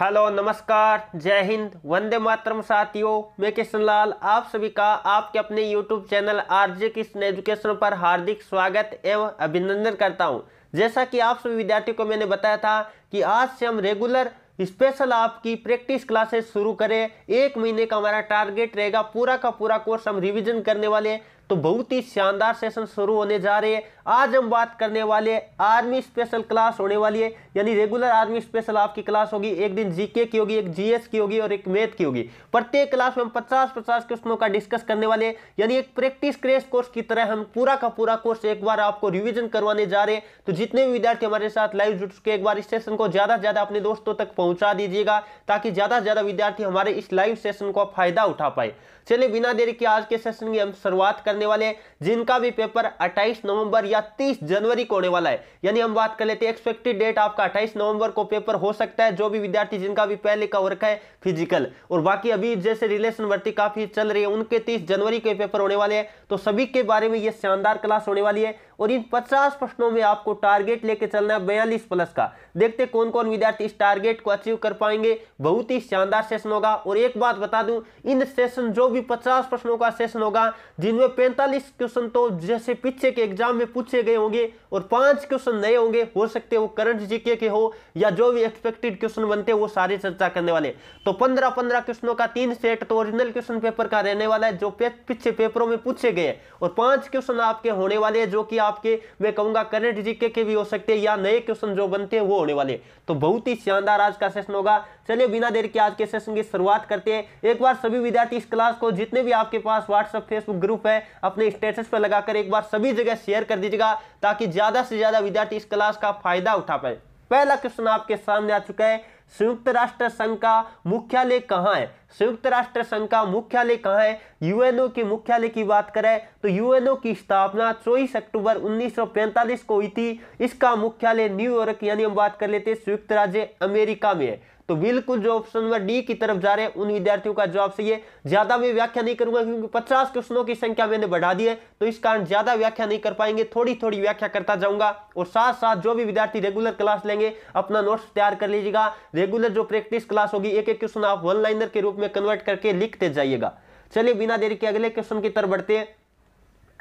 hello नमस्कार जय हिंद वंदे मातरम साथियों मैं किशन लाल आप सभी का आपके अपने YouTube channel R J Krishna education पर हार्दिक स्वागत एवं अभिनंदन करता हूं जैसा कि आप सभी विद्यार्थियों को मैंने बताया था कि आज से हम रेगुलर स्पेशल आपकी प्रैक्टिस क्लासेस शुरू करें एक महीने का हमारा टारगेट रहेगा पूरा का पूरा कोर्स हम रिविजन करने वाले तो बहुत ही शानदार सेशन शुरू होने जा रहे हैं आज हम बात करने वाले आर्मी स्पेशल क्लास होने वाली है यानी रेगुलर आर्मी स्पेशल आपकी क्लास होगी एक दिन जीके की होगी एक जीएस की होगी और एक मैथ की होगी प्रत्येक क्लास में हम पचास पचास क्वेश्चनों का डिस्कस करने वाले यानी एक प्रैक्टिस क्रेश कोर्स की तरह हम पूरा का पूरा कोर्स एक बार आपको रिविजन करवाने जा रहे हैं तो जितने भी विद्यार्थी हमारे साथ लाइव जुट चुके एक बार इस सेशन को ज्यादा से ज्यादा अपने दोस्तों तक पहुंचा दीजिएगा ताकि ज्यादा से ज्यादा विद्यार्थी हमारे इस लाइव सेशन का फायदा उठा पाए चलिए बिना देरी के आज के सेशन की हम शुरुआत करें करने वाले हैं जिनका भी पेपर 28 नवंबर या 30 जनवरी को होने वाला है यानी हम बात कर लेते हैं एक्सपेक्टेड डेट आपका 28 नवंबर को पेपर हो सकता है जो भी विद्यार्थी जिनका भी पहले का वर्क है फिजिकल और बाकी अभी जैसे रिलेशन भर्ती काफी चल रही है उनके तीस जनवरी के पेपर होने वाले हैं तो सभी के बारे में ये शानदार क्लास होने वाली है और इन 50 प्रश्नों में आपको टारगेट लेके चलना है बयालीस प्लस का देखते कौन कौन विद्यार्थी इस टारगेट को अचीव कर पाएंगे बहुत ही शानदार सेशन होगा और एक बात बता दूं इन सेशन जो भी 50 प्रश्नों का सेशन होगा जिनमें पैंतालीस क्वेश्चन तो जैसे पीछे के एग्जाम में पूछे गए होंगे और पांच क्वेश्चन नए होंगे हो सकते वो करंट जीके के हो या जो भी एक्सपेक्टेड क्वेश्चन बनते वो सारे चर्चा करने वाले तो पंद्रह पंद्रह क्वेश्चनों का तीन सेट तो ओरिजिनल क्वेश्चन पेपर का रहने वाला है जो पीछे पेपरों में पूछे गए हैं और पांच क्वेश्चन आपके होने वाले हैं जो कि आपके मैं कहूंगा करंट जीके के भी हो सकते हैं या नए क्वेश्चन जो बनते हैं वो होने वाले तो बहुत ही शानदार आज का सेशन होगा चलिए बिना देर के आज के सेशन की शुरुआत करते हैं एक बार सभी विद्यार्थी इस क्लास को जितने भी आपके पास व्हाट्सअप फेसबुक ग्रुप है अपने स्टेटस पर लगाकर एक बार सभी जगह शेयर कर दीजिएगा ताकि ज्यादा से ज्यादा विद्यार्थी इस क्लास का फायदा उठा पाए पहला क्वेश्चन आपके सामने आ चुका है संयुक्त राष्ट्र संघ का मुख्यालय कहाँ है संयुक्त राष्ट्र संघ का मुख्यालय कहाँ है यूएनओ के मुख्यालय की बात करें तो यूएनओ की स्थापना 24 अक्टूबर 1945 को हुई थी इसका मुख्यालय न्यूयॉर्क यानी हम बात कर लेते हैं संयुक्त राज्य अमेरिका में है तो बिल्कुल जो ऑप्शन नंबर डी की तरफ जा रहे हैं उन विद्यार्थियों का जवाब सही है ज्यादा मैं व्याख्या नहीं करूंगा क्योंकि पचास क्वेश्चनों की संख्या मैंने बढ़ा दी है तो इस कारण ज्यादा व्याख्या नहीं कर पाएंगे थोड़ी थोड़ी व्याख्या करता जाऊंगा और साथ साथ जो भी विद्यार्थी रेगुलर क्लास लेंगे अपना नोट्स तैयार कर लीजिएगा रेगुलर जो प्रैक्टिस क्लास होगी एक एक क्वेश्चन आप वन लाइनर के रूप में कन्वर्ट करके लिखते जाइएगा चलिए बिना देरी के अगले क्वेश्चन की तरफ बढ़ते हैं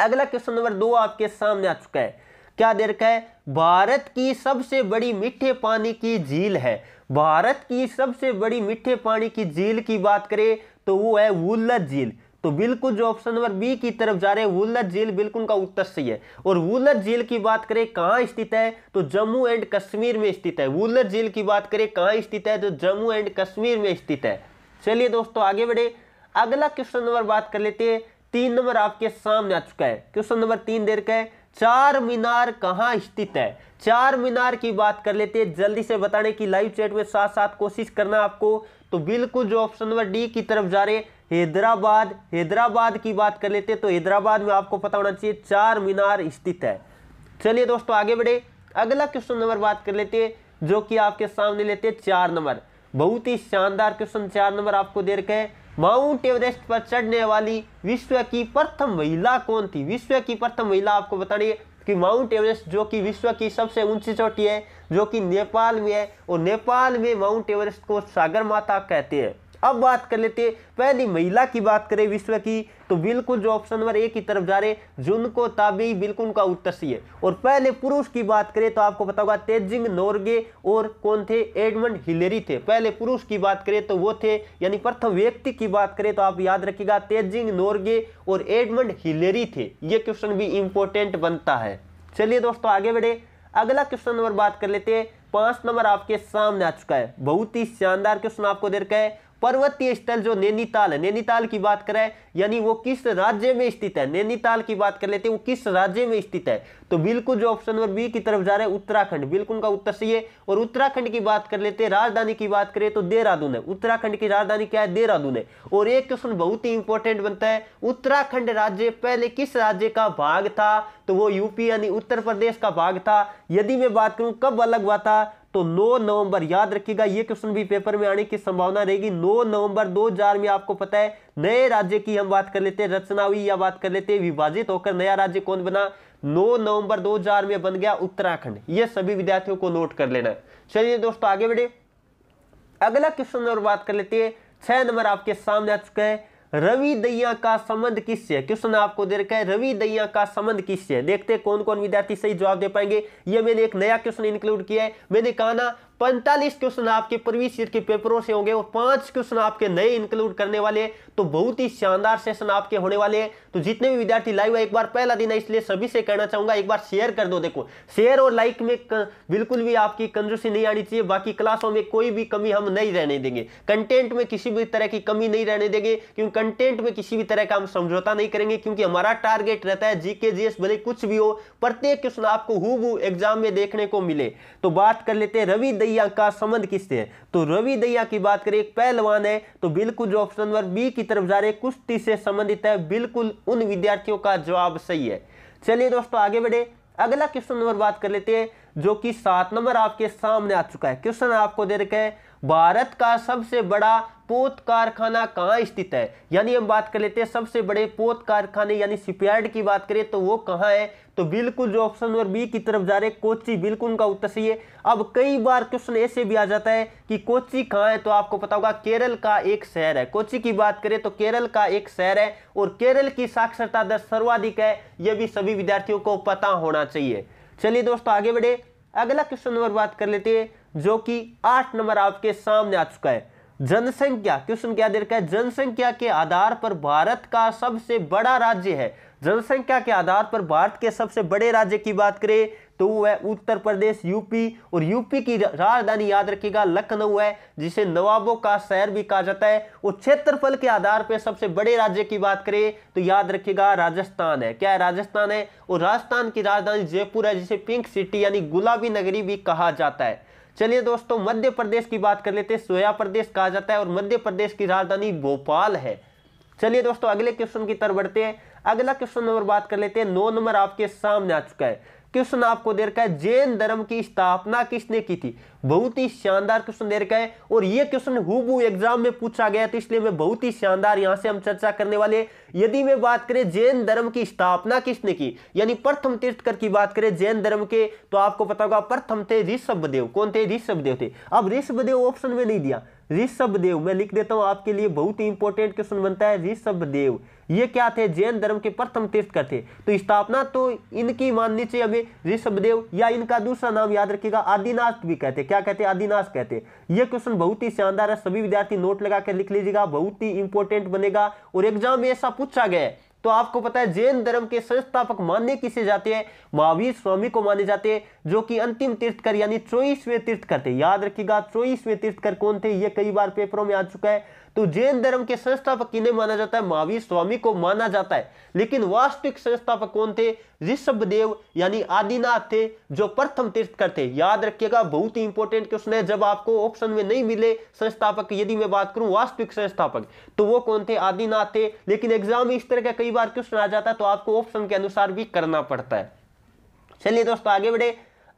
अगला क्वेश्चन नंबर दो आपके सामने आ चुका है क्या दे रखा है भारत की सबसे बड़ी मीठे पानी की झील है भारत की सबसे बड़ी मीठे पानी की झील की बात करें तो वो है वुल्लत झील तो बिल्कुल जो ऑप्शन नंबर बी की तरफ जा रहे हैं वुल्लत झील बिल्कुल उनका उत्तर सही है और वुल्लत झील की बात करें कहाँ स्थित है तो जम्मू एंड कश्मीर में स्थित है वुल्लत झील की बात करें कहाँ स्थित है तो जम्मू एंड कश्मीर में स्थित है चलिए दोस्तों आगे बढ़े अगला क्वेश्चन नंबर बात कर लेते हैं तीन नंबर आपके सामने आ चुका है क्वेश्चन नंबर तीन देर का है चार मीनार कहाँ स्थित है चार मीनार की बात कर लेते हैं जल्दी से बताने की लाइव चैट में साथ साथ कोशिश करना आपको तो बिल्कुल जो ऑप्शन नंबर डी की तरफ जा रहे हैदराबाद हैदराबाद की बात कर लेते हैं तो हैदराबाद में आपको पता होना चाहिए चार मीनार स्थित है चलिए दोस्तों आगे बढ़े अगला क्वेश्चन नंबर बात कर लेते हैं जो कि आपके सामने लेते हैं चार नंबर बहुत ही शानदार क्वेश्चन चार नंबर आपको दे रखे है माउंट एवरेस्ट पर चढ़ने वाली विश्व की प्रथम महिला कौन थी विश्व की प्रथम महिला आपको बतानी है कि माउंट एवरेस्ट जो कि विश्व की सबसे ऊंची चोटी है जो कि नेपाल में है और नेपाल में माउंट एवरेस्ट को सागर माता कहते हैं अब बात कर लेते हैं पहली महिला की बात करें विश्व की तो बिल्कुल जो ऑप्शन नंबर एक की तरफ जा रहे जुनको ताबी बिल्कुल उनका उत्तर सी है और पहले पुरुष की बात करें तो आपको पता होगा तेजिंग नोरगे और कौन थे एडमंड हिलेरी थे पहले पुरुष की बात करें तो वो थे यानी प्रथम व्यक्ति की बात करें तो आप याद रखिएगा तेजिंग नोर्गे और एडमंड हिलेरी थे ये क्वेश्चन भी इंपॉर्टेंट बनता है चलिए दोस्तों आगे बढ़े अगला क्वेश्चन नंबर बात कर लेते हैं पांच नंबर आपके सामने आ चुका है बहुत ही शानदार क्वेश्चन आपको दे रखा है पर्वतीय स्थल जो नैनीताल है नैनीताल की बात करें यानी वो किस राज्य में स्थित है नैनीताल की बात कर लेते हैं वो किस राज्य में स्थित है तो बिल्कुल जो ऑप्शन नंबर बी की तरफ जा रहे हैं उत्तराखंड बिल्कुल उनका उत्तर सही है और उत्तराखंड की बात कर लेते हैं राजधानी की बात करें तो देहरादून है उत्तराखंड की राजधानी क्या है देहरादून है और एक क्वेश्चन बहुत ही इंपॉर्टेंट बनता है उत्तराखंड राज्य पहले किस राज्य का भाग था तो वो यूपी यानी उत्तर प्रदेश का भाग था यदि मैं बात करूं कब अलग हुआ था तो 9 नवंबर याद रखिएगा ये क्वेश्चन भी पेपर में आने की संभावना रहेगी 9 नवंबर 2000 में आपको पता है नए राज्य की हम बात कर लेते हैं रचना हुई या बात कर लेते हैं विभाजित होकर नया राज्य कौन बना 9 नवंबर 2000 में बन गया उत्तराखंड ये सभी विद्यार्थियों को नोट कर लेना है चलिए दोस्तों आगे बढ़े अगला क्वेश्चन और बात कर लेते हैं छह नंबर आपके सामने आ चुका है रवि दैया का संबंध किससे क्वेश्चन आपको दे रखा है रवि दैया का संबंध किससे देखते कौन कौन विद्यार्थी सही जवाब दे पाएंगे यह मैंने एक नया क्वेश्चन इंक्लूड किया है मैंने कहा ना पैंतालीस क्वेश्चन आपके प्रीवियस ईयर के पेपरों से होंगे और पांच क्वेश्चन आपके नए इंक्लूड करने वाले तो बहुत ही शानदार सेशन आपके होने वाले हैं तो जितने भी विद्यार्थी लाइव है एक बार पहला दिन है इसलिए सभी से कहना चाहूंगा एक बार शेयर कर दो देखो शेयर और लाइक में बिल्कुल भी आपकी कंजूसी नहीं आनी चाहिए बाकी क्लासों में कोई भी कमी हम नहीं रहने देंगे कंटेंट में किसी भी तरह की कमी नहीं रहने देंगे क्योंकि कंटेंट में किसी भी तरह का हम समझौता नहीं करेंगे क्योंकि हमारा टारगेट रहता है जीके जीएस भले कुछ भी हो प्रत्येक क्वेश्चन आपको हु एग्जाम में देखने को मिले तो बात कर लेते हैं रवि दैया का संबंध किससे है तो रवि दैया की बात करें एक पहलवान है तो बिल्कुल जो ऑप्शन नंबर बी की तरफ जा रहे कुश्ती से संबंधित है बिल्कुल उन विद्यार्थियों का जवाब सही है चलिए दोस्तों आगे बढ़े अगला क्वेश्चन नंबर बात कर लेते हैं जो कि सात नंबर आपके सामने आ चुका है क्वेश्चन आपको दे रखा है भारत का सबसे बड़ा पोत कारखाना कहाँ स्थित है यानी हम बात कर लेते हैं सबसे बड़े पोत कारखाने यानी शिपयार्ड की बात करें तो वो कहाँ है तो बिल्कुल जो ऑप्शन नंबर बी की तरफ जा रहे कोची बिल्कुल उनका उत्तर सही है अब कई बार क्वेश्चन ऐसे भी आ जाता है कि कोची कहाँ है तो आपको पता होगा केरल का एक शहर है कोची की बात करें तो केरल का एक शहर है और केरल की साक्षरता दर सर्वाधिक है यह भी सभी विद्यार्थियों को पता होना चाहिए चलिए दोस्तों आगे बढ़े अगला क्वेश्चन नंबर बात कर लेते हैं जो कि आठ नंबर आपके सामने आ चुका है जनसंख्या क्वेश्चन क्या दे रखा है जनसंख्या के आधार पर भारत का सबसे बड़ा राज्य है जनसंख्या के आधार पर भारत के सबसे बड़े राज्य की बात करें तो वह उत्तर प्रदेश यूपी और यूपी की राजधानी याद रखिएगा लखनऊ है जिसे नवाबों का शहर भी कहा जाता है और क्षेत्रफल के आधार पर सबसे बड़े राज्य की बात करें तो याद रखिएगा राजस्थान है क्या है राजस्थान है और राजस्थान की राजधानी जयपुर है जिसे पिंक सिटी यानी गुलाबी नगरी भी कहा जाता है चलिए दोस्तों मध्य प्रदेश की बात कर लेते हैं सोया प्रदेश कहा जाता है और मध्य प्रदेश की राजधानी भोपाल है चलिए दोस्तों अगले क्वेश्चन की तरफ बढ़ते हैं अगला क्वेश्चन नंबर बात कर लेते हैं नौ नंबर आपके सामने आ चुका है क्वेश्चन आपको दे रखा है जैन धर्म की स्थापना किसने की थी बहुत ही शानदार क्वेश्चन दे रखा है और ये क्वेश्चन हुबू एग्जाम में पूछा गया था इसलिए मैं बहुत ही शानदार यहां से हम चर्चा करने वाले यदि मैं बात करें जैन धर्म की स्थापना किसने की यानी प्रथम तीर्थकर की बात करें जैन धर्म के तो आपको पता होगा प्रथम थे ऋषभदेव कौन थे ऋषभदेव थे अब ऋषभदेव ऑप्शन में नहीं दिया ऋषभदेव मैं लिख देता हूं आपके लिए बहुत ही इंपॉर्टेंट क्वेश्चन बनता है ऋषभदेव ये क्या थे जैन धर्म के प्रथम तीर्थकर थे तो स्थापना तो इनकी माननी चाहिए हमें ऋषभदेव या इनका दूसरा नाम याद रखिएगा आदिनाथ भी कहते क्या कहते आदिनाथ कहते ये क्वेश्चन बहुत ही शानदार है सभी विद्यार्थी नोट लगा कर लिख लीजिएगा बहुत ही इंपॉर्टेंट बनेगा और एग्जाम में ऐसा पूछा गया तो आपको पता है जैन धर्म के संस्थापक मानने किसे जाते हैं महावीर स्वामी को माने जाते हैं जो कि अंतिम तीर्थकर यानी चौबीसवें तीर्थकर थे याद रखिएगा चौबीसवें तीर्थकर कौन थे ये कई बार पेपरों में आ चुका है तो जैन धर्म के संस्थापक किन्हें माना जाता है महावीर स्वामी को माना जाता है लेकिन वास्तविक संस्थापक कौन थे ऋषभ देव यानी आदिनाथ थे जो प्रथम तीर्थकर थे याद रखिएगा बहुत ही इंपॉर्टेंट क्वेश्चन है जब आपको ऑप्शन में नहीं मिले संस्थापक यदि मैं बात करूं वास्तविक संस्थापक तो वो कौन थे आदिनाथ थे लेकिन एग्जाम में इस तरह का कई बार क्वेश्चन आ जाता है तो आपको ऑप्शन के अनुसार भी करना पड़ता है चलिए दोस्तों आगे बढ़े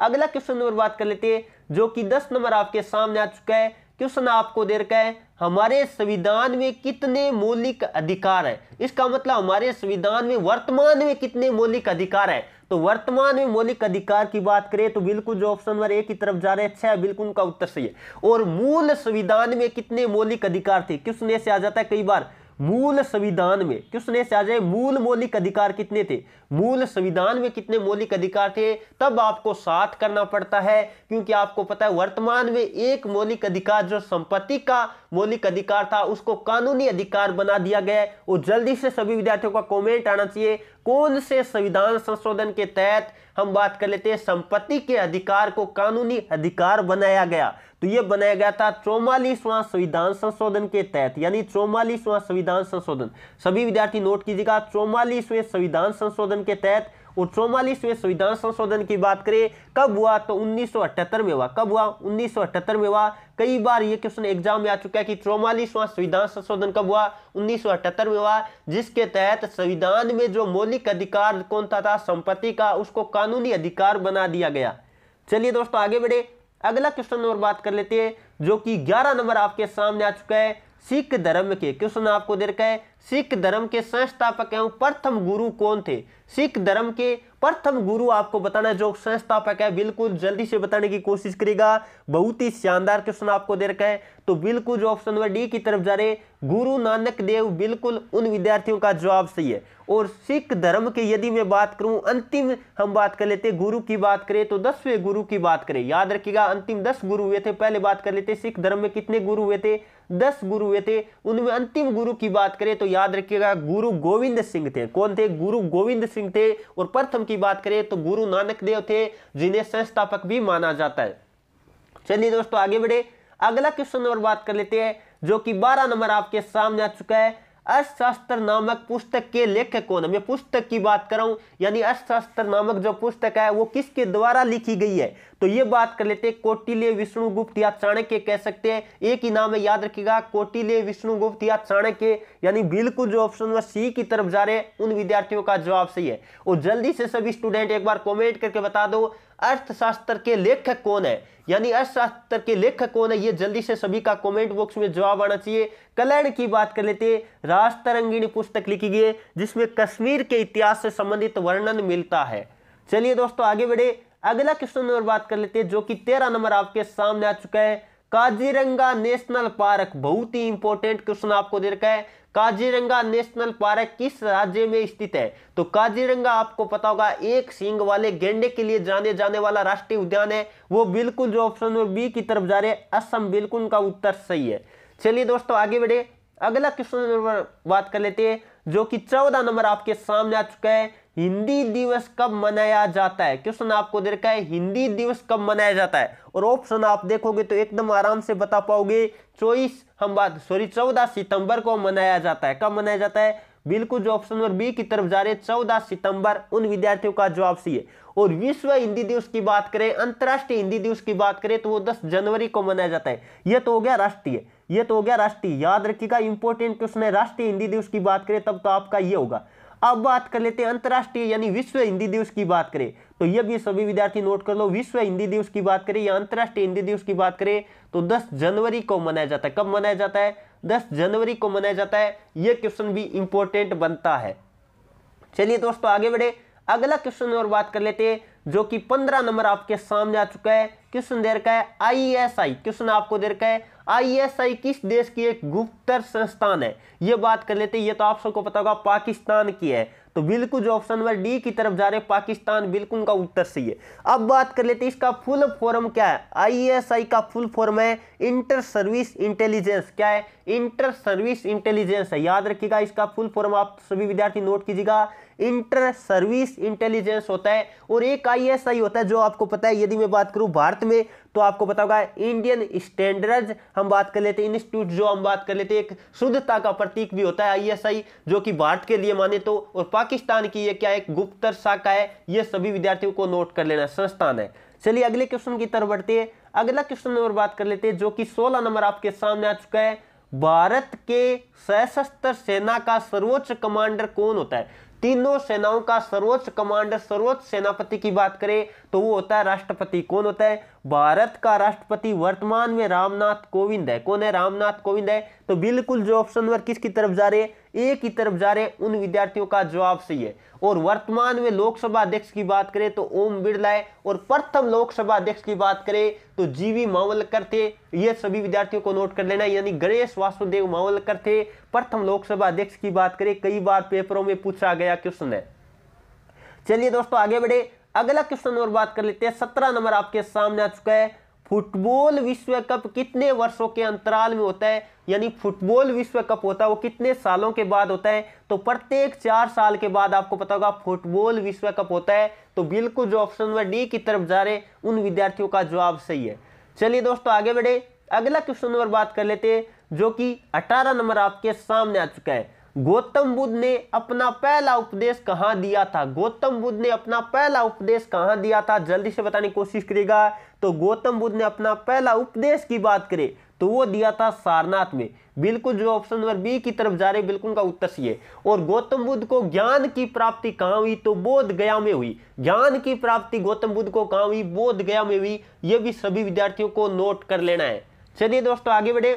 अगला क्वेश्चन नंबर बात कर लेते हैं जो कि दस नंबर आपके सामने आ चुका है क्वेश्चन आपको दे रखा है हमारे संविधान में कितने मौलिक अधिकार है इसका मतलब हमारे संविधान में वर्तमान में कितने मौलिक अधिकार है तो वर्तमान में मौलिक अधिकार की बात करें तो बिल्कुल जो ऑप्शन नंबर ए की तरफ जा रहे हैं अच्छा है बिल्कुल उनका उत्तर सही है और मूल संविधान में कितने मौलिक अधिकार थे किसने से आ जाता है कई बार मूल संविधान में क्वेश्चन ऐसे आ जाए मूल मौलिक अधिकार कितने थे मूल संविधान में कितने मौलिक अधिकार थे तब आपको साथ करना पड़ता है क्योंकि आपको पता है वर्तमान में एक मौलिक अधिकार जो संपत्ति का मौलिक अधिकार था उसको कानूनी अधिकार बना दिया गया है और जल्दी से सभी विद्यार्थियों का कॉमेंट आना चाहिए कौन से संविधान संशोधन के तहत हम बात कर लेते हैं संपत्ति के अधिकार को कानूनी अधिकार बनाया गया तो यह बनाया गया था चौवालीसवां संविधान संशोधन के तहत यानी चौवालीसवां संविधान संशोधन सभी विद्यार्थी नोट कीजिएगा चौवालीसवें संविधान संशोधन के तहत और चौवालीसवें संविधान संशोधन की बात करें कब हुआ तो उन्नीस में हुआ कब हुआ उन्नीस में हुआ कई बार ये क्वेश्चन एग्जाम में आ चुका है कि चौवालीसवां संविधान संशोधन कब हुआ उन्नीस में हुआ जिसके तहत संविधान में जो मौलिक अधिकार कौन था, था संपत्ति का उसको कानूनी अधिकार बना दिया गया चलिए दोस्तों आगे बढ़े अगला क्वेश्चन और बात कर लेते हैं जो कि 11 नंबर आपके सामने आ चुका है सिख धर्म के क्वेश्चन आपको दे रखा है सिख धर्म के संस्थापक एवं प्रथम गुरु कौन थे सिख धर्म के प्रथम गुरु आपको बताना जो संस्थापक है बिल्कुल जल्दी से बताने की कोशिश करेगा बहुत ही शानदार क्वेश्चन आपको दे रखा है तो बिल्कुल जो ऑप्शन नंबर डी की तरफ जा रहे गुरु नानक देव बिल्कुल उन विद्यार्थियों का जवाब सही है और सिख धर्म के यदि मैं बात करूं अंतिम हम बात कर लेते गुरु की बात करें तो दसवें गुरु की बात करें याद रखिएगा अंतिम दस गुरु हुए थे पहले बात कर लेते सिख धर्म में कितने गुरु हुए थे दस गुरु हुए थे उनमें अंतिम गुरु की बात करें तो याद रखिएगा गुरु गोविंद सिंह थे कौन थे गुरु गोविंद सिंह थे और प्रथम की बात करें तो गुरु नानक देव थे जिन्हें संस्थापक भी माना जाता है चलिए दोस्तों आगे बढ़े अगला क्वेश्चन और बात कर लेते हैं जो कि बारह नंबर आपके सामने आ चुका है अर्थशास्त्र नामक पुस्तक के लेखक कौन है मैं पुस्तक की बात कर रहा हूं यानी अर्थशास्त्र नामक जो पुस्तक है वो किसके द्वारा लिखी गई है तो ये बात कर लेते हैं कोटिले विष्णुगुप्त या चाणक्य कह सकते हैं एक ही नाम है याद रखिएगा कोटिले विष्णुगुप्त या चाणक्य यानी बिल्कुल जो ऑप्शन में सी की तरफ जा रहे हैं उन विद्यार्थियों का जवाब सही है और जल्दी से सभी स्टूडेंट एक बार कॉमेंट करके बता दो अर्थशास्त्र के लेखक कौन है यानी अर्थशास्त्र के लेखक कौन है ये जल्दी से सभी का कमेंट बॉक्स में जवाब आना चाहिए कल्याण की बात कर लेते हैं राजतरंगिणी पुस्तक लिखी गई है जिसमें कश्मीर के इतिहास से संबंधित वर्णन मिलता है चलिए दोस्तों आगे बढ़े अगला क्वेश्चन और बात कर लेते हैं जो कि तेरह नंबर आपके सामने आ चुका है काजीरंगा नेशनल पार्क बहुत ही इंपॉर्टेंट क्वेश्चन आपको दे रखा है काजीरंगा नेशनल पार्क किस राज्य में स्थित है तो काजीरंगा आपको पता होगा एक सींग वाले गेंडे के लिए जाने जाने वाला राष्ट्रीय उद्यान है वो बिल्कुल जो ऑप्शन में बी की तरफ जा रहे हैं असम बिल्कुल का उत्तर सही है चलिए दोस्तों आगे बढ़े अगला क्वेश्चन बात कर लेते हैं जो कि चौदह नंबर आपके सामने आ चुका है हिंदी दिवस कब मनाया जाता है क्वेश्चन आपको दे रखा है हिंदी दिवस कब मनाया जाता है और ऑप्शन आप देखोगे तो एकदम आराम से बता पाओगे चौबीस हम बात सॉरी चौदह सितंबर को मनाया जाता है कब मनाया जाता है बिल्कुल जो ऑप्शन नंबर बी की तरफ जा रहे चौदह सितंबर उन विद्यार्थियों का जवाब सी है और विश्व हिंदी दिवस की बात करें अंतर्राष्ट्रीय हिंदी दिवस की बात करें तो वो दस जनवरी को मनाया जाता है यह तो हो गया राष्ट्रीय यह तो हो गया राष्ट्रीय याद रखिएगा इंपॉर्टेंट क्वेश्चन है राष्ट्रीय हिंदी दिवस की बात करें तब तो आपका ये होगा अब बात कर लेते हैं अंतर्राष्ट्रीय यानी विश्व हिंदी दिवस की बात करें तो ये भी सभी विद्यार्थी नोट कर लो विश्व हिंदी दिवस की बात करें या अंतर्राष्ट्रीय हिंदी दिवस की बात करें तो 10 जनवरी को मनाया जाता है कब मनाया जाता है 10 जनवरी को मनाया जाता है यह क्वेश्चन भी इंपॉर्टेंट बनता है चलिए दोस्तों आगे बढ़े अगला क्वेश्चन और बात कर लेते हैं जो कि पंद्रह नंबर आपके सामने आ चुका है क्वेश्चन दे रखा है आई क्वेश्चन आपको दे रखा है आईएसआई किस देश की एक गुप्तर संस्थान है ये बात कर लेते हैं ये तो आप सबको पता होगा पाकिस्तान की है तो बिल्कुल जो ऑप्शन नंबर डी की तरफ जा रहे पाकिस्तान बिल्कुल उनका उत्तर सही है अब बात कर लेते हैं इसका फुल फॉर्म क्या है आईएसआई का फुल फॉर्म है इंटर सर्विस इंटेलिजेंस क्या है इंटर सर्विस इंटेलिजेंस है याद रखिएगा इसका फुल फॉर्म आप सभी विद्यार्थी नोट कीजिएगा इंटर सर्विस इंटेलिजेंस होता है और एक आईएसआई होता है जो आपको पता है यदि मैं बात करूं भारत में तो आपको पता होगा इंडियन स्टैंडर्ड हम बात कर लेते हैं इंस्टीट्यूट जो हम बात कर लेते हैं एक शुद्धता का प्रतीक भी होता है आईएसआई जो कि भारत के लिए माने तो और पाकिस्तान की यह क्या एक गुप्तर शाखा है यह सभी विद्यार्थियों को नोट कर लेना संस्थान है चलिए अगले क्वेश्चन की तरफ बढ़ते हैं अगला क्वेश्चन नंबर बात कर लेते हैं जो कि सोलह नंबर आपके सामने आ चुका है भारत के सशस्त्र सेना का सर्वोच्च कमांडर कौन होता है तीनों सेनाओं का सर्वोच्च कमांडर सर्वोच्च सेनापति की बात करें तो वो होता है राष्ट्रपति कौन होता है भारत का राष्ट्रपति वर्तमान में रामनाथ कोविंद है कौन है रामनाथ कोविंद है तो बिल्कुल जो ऑप्शन नंबर किसकी तरफ जा रहे हैं एक की तरफ जा रहे उन विद्यार्थियों का जवाब सही है और वर्तमान में लोकसभा अध्यक्ष की बात करें तो ओम बिड़ला है और प्रथम लोकसभा अध्यक्ष की बात करें तो जीवी मावलकर थे ये सभी विद्यार्थियों को नोट कर लेना यानी गणेश वासुदेव मावलकर थे प्रथम लोकसभा अध्यक्ष की बात करें कई बार पेपरों में पूछा गया क्वेश्चन है चलिए दोस्तों आगे बढ़े अगला क्वेश्चन और बात कर लेते हैं सत्रह नंबर आपके सामने आ चुका है फुटबॉल विश्व कप कितने वर्षों के अंतराल में होता है यानी फुटबॉल विश्व कप होता है वो कितने सालों के बाद होता है तो प्रत्येक चार साल के बाद आपको पता होगा फुटबॉल विश्व कप होता है तो बिल्कुल जो ऑप्शन नंबर डी की तरफ जा रहे उन विद्यार्थियों का जवाब सही है चलिए दोस्तों आगे बढ़े अगला क्वेश्चन नंबर बात कर लेते हैं जो कि अठारह नंबर आपके सामने आ चुका है गौतम बुद्ध ने अपना पहला उपदेश कहाँ दिया था गौतम बुद्ध ने अपना पहला उपदेश कहाँ दिया था जल्दी से बताने की कोशिश करेगा तो गौतम बुद्ध ने अपना पहला उपदेश की बात करें तो वो दिया था सारनाथ में बिल्कुल जो ऑप्शन नंबर बी की तरफ जा रहे बिल्कुल उनका उत्तर सी है और गौतम बुद्ध को ज्ञान की प्राप्ति कहाँ हुई तो बोध गया में हुई ज्ञान की प्राप्ति गौतम बुद्ध को कहाँ हुई बोध गया में हुई ये भी सभी विद्यार्थियों को नोट कर लेना है चलिए दोस्तों आगे बढ़े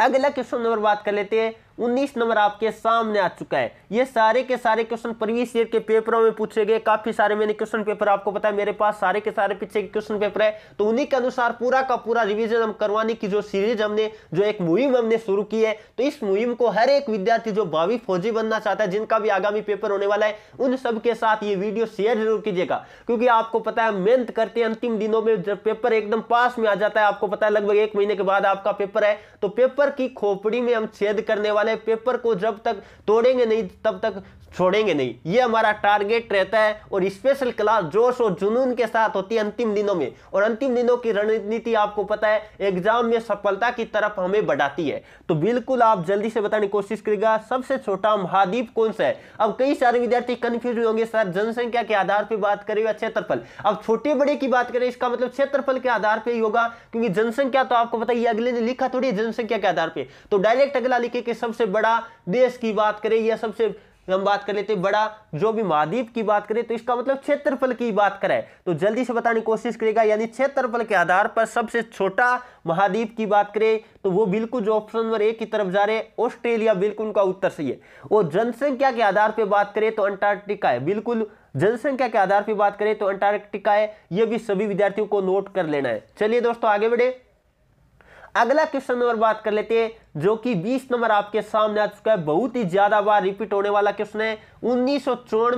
अगला क्वेश्चन नंबर बात कर लेते हैं उन्नीस नंबर आपके सामने आ चुका है ये सारे के सारे क्वेश्चन प्रीवियस ईयर के पेपरों में पूछे गए काफी सारे मैंने क्वेश्चन पेपर आपको बताया मेरे पास सारे के सारे पीछे के क्वेश्चन पेपर है तो उन्हीं के अनुसार पूरा का पूरा रिविजन हम करवाने की जो सीरीज हमने जो एक मुहिम हमने शुरू की है तो इस मुहिम को हर एक विद्यार्थी जो भावी फौजी बनना चाहता है जिनका भी आगामी पेपर होने वाला है उन सबके साथ ये वीडियो शेयर जरूर कीजिएगा क्योंकि आपको पता है मेहनत करते हैं अंतिम दिनों में जब पेपर एकदम पास में आ जाता है आपको पता है लगभग एक महीने के बाद आपका पेपर है तो पेपर की खोपड़ी में हम छेद करने वाले वाले पेपर को जब तक तोड़ेंगे नहीं तब तक छोड़ेंगे नहीं ये हमारा टारगेट रहता है और स्पेशल क्लास जोश और जुनून के साथ होती है अंतिम दिनों में और अंतिम दिनों की रणनीति आपको पता है एग्जाम में सफलता की तरफ हमें बढ़ाती है तो बिल्कुल आप जल्दी से बताने की कोशिश करेगा सबसे छोटा महाद्वीप कौन सा है अब कई सारे विद्यार्थी कंफ्यूज होंगे सर जनसंख्या के आधार पर बात करेगा क्षेत्रफल अब छोटे बड़े की बात करें इसका मतलब क्षेत्रफल के आधार पर ही होगा क्योंकि जनसंख्या तो आपको पता है अगले ने लिखा थोड़ी जनसंख्या के आधार पर तो डायरेक्ट अगला लिखे कि सबसे सबसे बड़ा देश की बात करें या सबसे हम बात कर लेते हैं बड़ा जो भी महाद्वीप की बात करें तो इसका मतलब क्षेत्रफल की बात करें तो जल्दी से बताने की कोशिश करेगा यानी क्षेत्रफल के आधार पर सबसे छोटा महाद्वीप की बात करें तो वो बिल्कुल जो ऑप्शन नंबर एक की तरफ जा रहे हैं ऑस्ट्रेलिया बिल्कुल उनका उत्तर सही है और जनसंख्या के आधार पर बात करें तो अंटार्कटिका है बिल्कुल जनसंख्या के आधार पर बात करें तो अंटार्कटिका है यह भी सभी विद्यार्थियों को नोट कर लेना है चलिए दोस्तों आगे बढ़े अगला क्वेश्चन नंबर बात कर लेते हैं जो कि 20 नंबर आपके सामने आ चुका है बहुत ही ज्यादा बार रिपीट होने वाला क्वेश्चन है उन्नीस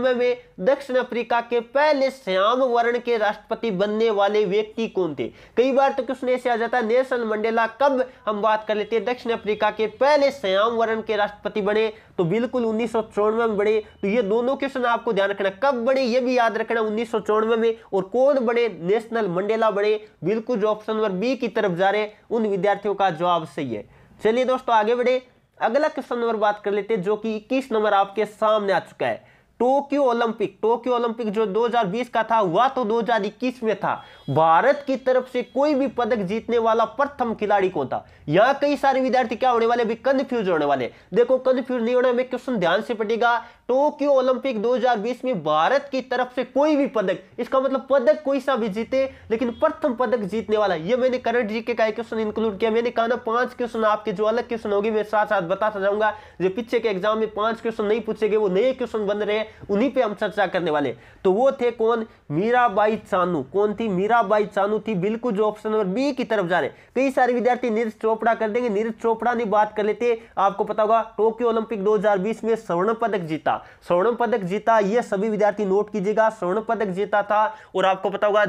में दक्षिण अफ्रीका के पहले श्याम वर्ण के राष्ट्रपति बनने वाले व्यक्ति कौन थे कई बार तो क्वेश्चन ऐसे आ जाता है नेशनल मंडेला कब हम बात कर लेते हैं दक्षिण अफ्रीका के पहले श्याम वर्ण के राष्ट्रपति बने तो बिल्कुल उन्नीस में बने तो ये दोनों क्वेश्चन आपको ध्यान रखना कब बने ये भी याद रखना उन्नीस में और कौन बने नेशनल मंडेला बने बिल्कुल जो ऑप्शन नंबर बी की तरफ जा रहे उन विद्यार्थियों का जवाब सही है चलिए दोस्तों आगे बढ़े अगला क्वेश्चन नंबर बात कर लेते हैं जो कि 21 नंबर आपके सामने आ चुका है टोक्यो ओलंपिक टोक्यो ओलंपिक जो 2020 का था वह तो 2021 में था भारत की तरफ से कोई भी पदक जीतने वाला प्रथम खिलाड़ी कौन था यहां कई सारे विद्यार्थी क्या होने वाले अभी कंफ्यूज होने वाले देखो कंफ्यूज नहीं होने में क्वेश्चन ध्यान से पटेगा टोक्यो ओलंपिक 2020 में भारत की तरफ से कोई भी पदक इसका मतलब पदक कोई सा भी जीते लेकिन प्रथम पदक जीतने वाला ये मैंने करंट जीके का क्वेश्चन इंक्लूड किया मैंने कहा ना पांच क्वेश्चन आपके जो अलग क्वेश्चन होगी मैं साथ साथ बताता जाऊंगा जो पीछे के एग्जाम में पांच क्वेश्चन नहीं पूछे गए वो नए क्वेश्चन बन रहे उन्हीं पर हम चर्चा करने वाले तो वो थे कौन मीराबाई चानू कौन थी मीरा चोपड़ा बाई चानू थी बिल्कुल जो ऑप्शन नंबर बी की तरफ जा रहे कई सारे विद्यार्थी नीरज चोपड़ा कर देंगे नीरज चोपड़ा ने बात कर लेते आपको पता होगा टोक्यो ओलंपिक 2020 में स्वर्ण पदक जीता स्वर्ण पदक जीता ये सभी विद्यार्थी नोट कीजिएगा स्वर्ण पदक जीता था और आपको पता होगा